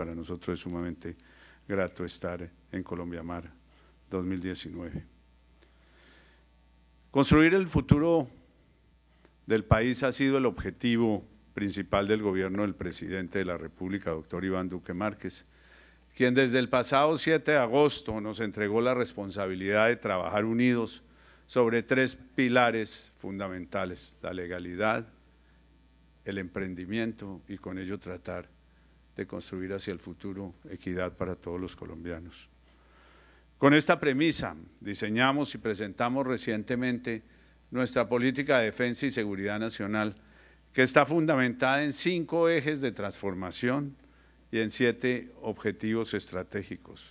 Para nosotros es sumamente grato estar en Colombia Mar 2019. Construir el futuro del país ha sido el objetivo principal del gobierno del presidente de la República, doctor Iván Duque Márquez, quien desde el pasado 7 de agosto nos entregó la responsabilidad de trabajar unidos sobre tres pilares fundamentales, la legalidad, el emprendimiento y con ello tratar de construir hacia el futuro equidad para todos los colombianos. Con esta premisa diseñamos y presentamos recientemente nuestra política de defensa y seguridad nacional, que está fundamentada en cinco ejes de transformación y en siete objetivos estratégicos.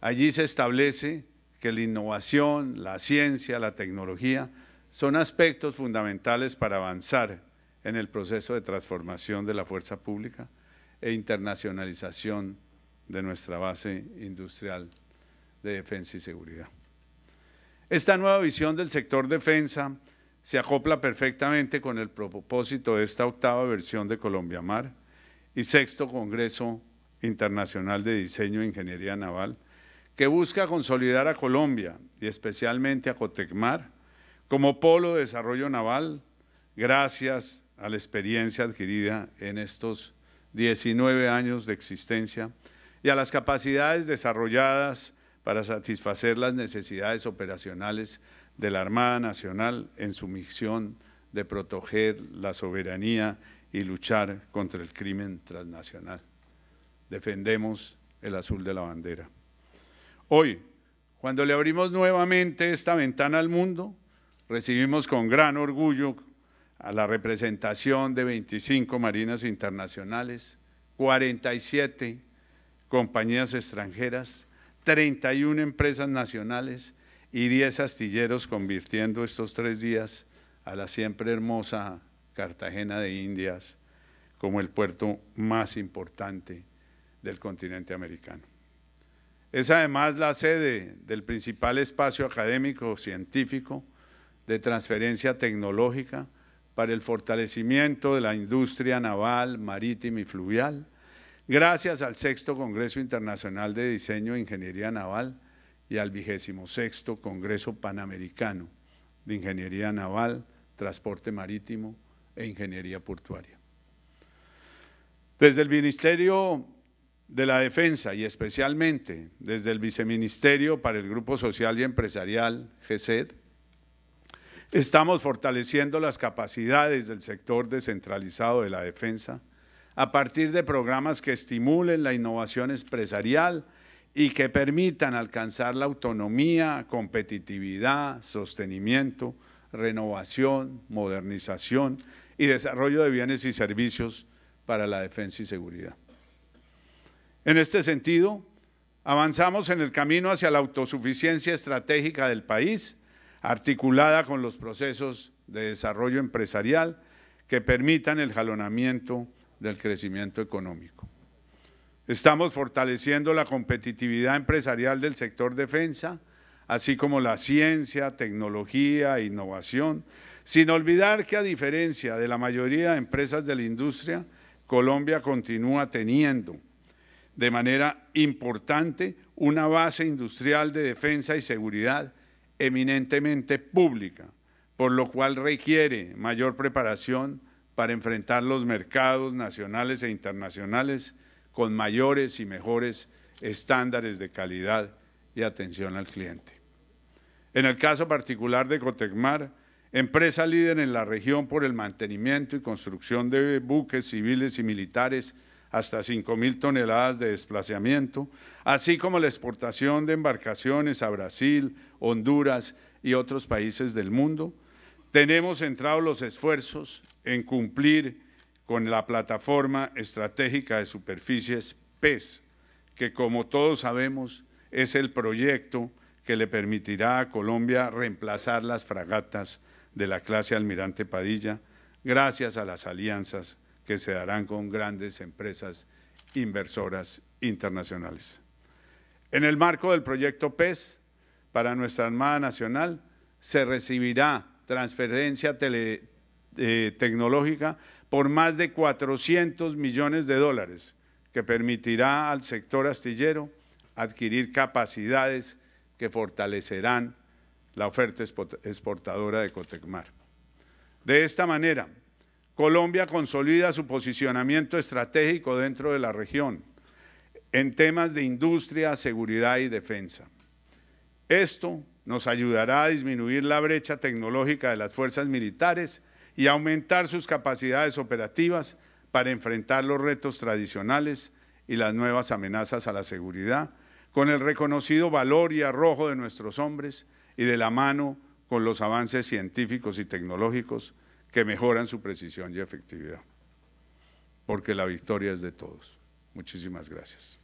Allí se establece que la innovación, la ciencia, la tecnología son aspectos fundamentales para avanzar en el proceso de transformación de la fuerza pública e internacionalización de nuestra base industrial de defensa y seguridad. Esta nueva visión del sector defensa se acopla perfectamente con el propósito de esta octava versión de Colombia Mar y sexto Congreso Internacional de Diseño e Ingeniería Naval, que busca consolidar a Colombia y especialmente a Cotecmar como polo de desarrollo naval gracias a la experiencia adquirida en estos 19 años de existencia, y a las capacidades desarrolladas para satisfacer las necesidades operacionales de la Armada Nacional en su misión de proteger la soberanía y luchar contra el crimen transnacional. Defendemos el azul de la bandera. Hoy, cuando le abrimos nuevamente esta ventana al mundo, recibimos con gran orgullo a la representación de 25 marinas internacionales, 47 compañías extranjeras, 31 empresas nacionales y 10 astilleros, convirtiendo estos tres días a la siempre hermosa Cartagena de Indias como el puerto más importante del continente americano. Es además la sede del principal espacio académico científico de transferencia tecnológica para el fortalecimiento de la industria naval, marítima y fluvial, gracias al sexto Congreso Internacional de Diseño e Ingeniería Naval y al vigésimo sexto Congreso Panamericano de Ingeniería Naval, Transporte Marítimo e Ingeniería Portuaria. Desde el Ministerio de la Defensa y especialmente desde el Viceministerio para el Grupo Social y Empresarial, GESED, Estamos fortaleciendo las capacidades del sector descentralizado de la defensa a partir de programas que estimulen la innovación empresarial y que permitan alcanzar la autonomía, competitividad, sostenimiento, renovación, modernización y desarrollo de bienes y servicios para la defensa y seguridad. En este sentido, avanzamos en el camino hacia la autosuficiencia estratégica del país, articulada con los procesos de desarrollo empresarial que permitan el jalonamiento del crecimiento económico. Estamos fortaleciendo la competitividad empresarial del sector defensa, así como la ciencia, tecnología e innovación, sin olvidar que a diferencia de la mayoría de empresas de la industria, Colombia continúa teniendo de manera importante una base industrial de defensa y seguridad eminentemente pública, por lo cual requiere mayor preparación para enfrentar los mercados nacionales e internacionales con mayores y mejores estándares de calidad y atención al cliente. En el caso particular de Cotecmar, empresa líder en la región por el mantenimiento y construcción de buques civiles y militares hasta 5.000 toneladas de desplazamiento, así como la exportación de embarcaciones a Brasil, Honduras y otros países del mundo. Tenemos centrados los esfuerzos en cumplir con la plataforma estratégica de superficies PES, que como todos sabemos es el proyecto que le permitirá a Colombia reemplazar las fragatas de la clase Almirante Padilla gracias a las alianzas que se darán con grandes empresas inversoras internacionales. En el marco del proyecto PES, para nuestra Armada Nacional, se recibirá transferencia eh, tecnológica por más de 400 millones de dólares, que permitirá al sector astillero adquirir capacidades que fortalecerán la oferta exportadora de Cotecmar. De esta manera, Colombia consolida su posicionamiento estratégico dentro de la región en temas de industria, seguridad y defensa. Esto nos ayudará a disminuir la brecha tecnológica de las fuerzas militares y aumentar sus capacidades operativas para enfrentar los retos tradicionales y las nuevas amenazas a la seguridad, con el reconocido valor y arrojo de nuestros hombres y de la mano con los avances científicos y tecnológicos que mejoran su precisión y efectividad, porque la victoria es de todos. Muchísimas gracias.